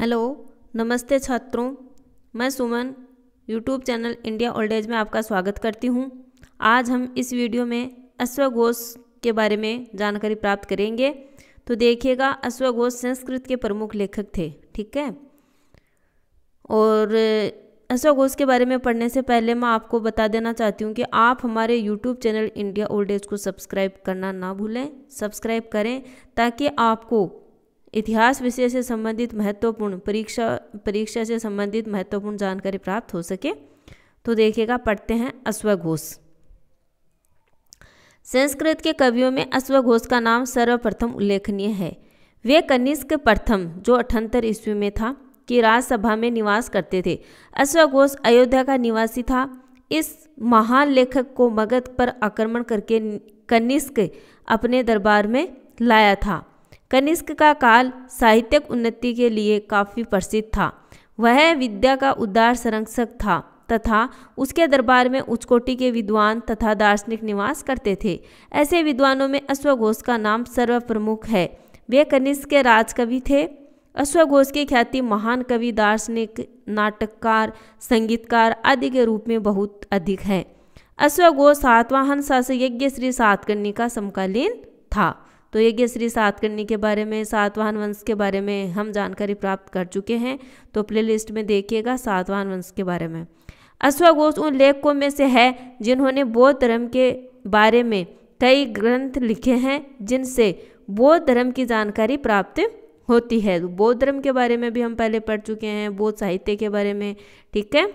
hello नमस्ते छात्रों मैं Suman YouTube channel India old age में आपका स्वागत करती हूँ आज हम इस वीडियो में अश्वघोष के बारे में जानकारी प्राप्त करेंगे तो देखिएगा अश्वघोष संस्कृत के प्रमुख लेखक थे ठीक है और अश्वघोष के बारे में पढ़ने से पहले मैं आपको बता देना चाहती हूँ कि आप हमारे YouTube channel India old age को सब्सक्राइब करना ना भूलें सब्सक्राइब करें ताकि आपको इतिहास विषय से संबंधित महत्वपूर्ण परीक्षा परीक्षा से संबंधित महत्वपूर्ण जानकारी प्राप्त हो सके तो देखिएगा पढ़ते हैं अश्वघोष संस्कृत के कवियों में अश्वघोष का नाम सर्वप्रथम उल्लेखनीय है वे कनिष्क प्रथम जो अठहत्तर ईस्वी में था की राज्यसभा में निवास करते थे अश्वघोष अयोध्या का निवासी था इस महान लेखक को मगध पर आक्रमण करके कनिष्क अपने दरबार में लाया था कनिष्क का काल साहित्यिक उन्नति के लिए काफ़ी प्रसिद्ध था वह विद्या का उदार संरक्षक था तथा उसके दरबार में उच्चकोटि के विद्वान तथा दार्शनिक निवास करते थे ऐसे विद्वानों में अश्वघोष का नाम सर्वप्रमुख है वे कनिष्क के राजकवि थे अश्वघोष की ख्याति महान कवि दार्शनिक नाटककार संगीतकार आदि के रूप में बहुत अधिक है अश्वघोष सातवाहन शास यज्ञ श्री सातकर्णी का समकालीन था तो यज्ञ श्री सातकर्णी के बारे में सातवाहन वंश के बारे में हम जानकारी प्राप्त कर चुके हैं तो प्लेलिस्ट में देखिएगा सातवाहन वंश के बारे में अश्वघोष उन लेखकों में से है जिन्होंने बौद्ध धर्म के बारे में कई ग्रंथ लिखे हैं जिनसे बौद्ध धर्म की जानकारी प्राप्त होती है तो बौद्ध धर्म के बारे में भी हम पहले पढ़ चुके हैं बौद्ध साहित्य के बारे में ठीक है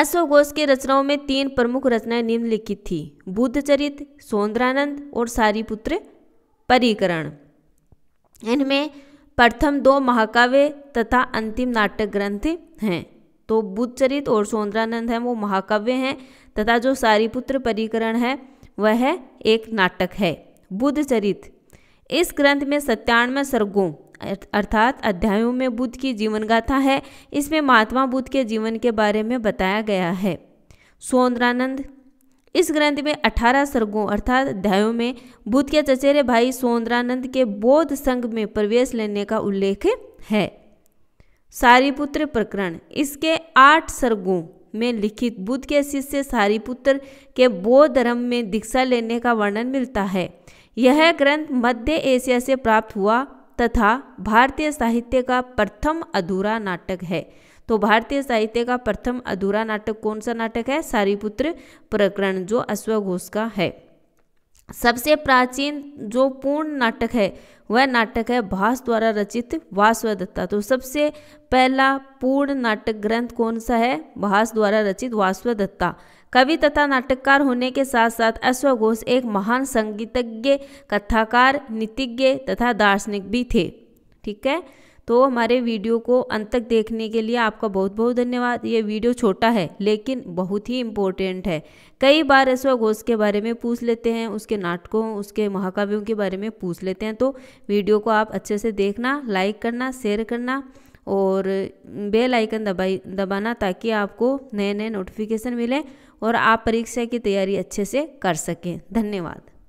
अश्वघोष के रचनाओं में तीन प्रमुख रचनाएं निम्नलिखित थी बुद्धचरित सौंदरानंद और सारीपुत्र परिकरण इनमें प्रथम दो महाकाव्य तथा अंतिम नाटक ग्रंथ हैं तो बुद्धचरित और सौंदरानंद हैं वो महाकाव्य हैं तथा जो सारीपुत्र परिकरण है वह है एक नाटक है बुद्धचरित इस ग्रंथ में सत्यानवे सर्गों अर्थात अध्यायों में बुद्ध की जीवन गाथा है इसमें महात्मा बुद्ध के जीवन के बारे में बताया गया है सौंदरानंद इस ग्रंथ में 18 सर्गों अर्थात अध्यायों में बुद्ध के चचेरे भाई सौंदरानंद के बौद्ध संघ में प्रवेश लेने का उल्लेख है सारीपुत्र प्रकरण इसके आठ सर्गों में लिखित बुद्ध के शिष्य पुत्र के बौद्ध धर्म में दीक्षा लेने का वर्णन मिलता है यह ग्रंथ मध्य एशिया से प्राप्त हुआ तथा भारतीय साहित्य का प्रथम अधूरा नाटक है तो भारतीय साहित्य का प्रथम अधूरा नाटक कौन सा नाटक है सारीपुत्र प्रकरण जो अश्वघोष का है सबसे प्राचीन जो पूर्ण नाटक है वह नाटक है भास द्वारा रचित वासवदत्ता तो सबसे पहला पूर्ण नाटक ग्रंथ कौन सा है भास द्वारा रचित वासवदत्ता कवि तथा नाटककार होने के साथ साथ अश्व घोष एक महान संगीतज्ञ कथाकार नीतिज्ञ तथा दार्शनिक भी थे ठीक है तो हमारे वीडियो को अंत तक देखने के लिए आपका बहुत बहुत धन्यवाद ये वीडियो छोटा है लेकिन बहुत ही इम्पोर्टेंट है कई बार ऐसा घोष के बारे में पूछ लेते हैं उसके नाटकों उसके महाकाव्यों के बारे में पूछ लेते हैं तो वीडियो को आप अच्छे से देखना लाइक करना शेयर करना और बेल आइकन दबाई दबाना ताकि आपको नए नए नोटिफिकेशन मिले और आप परीक्षा की तैयारी अच्छे से कर सकें धन्यवाद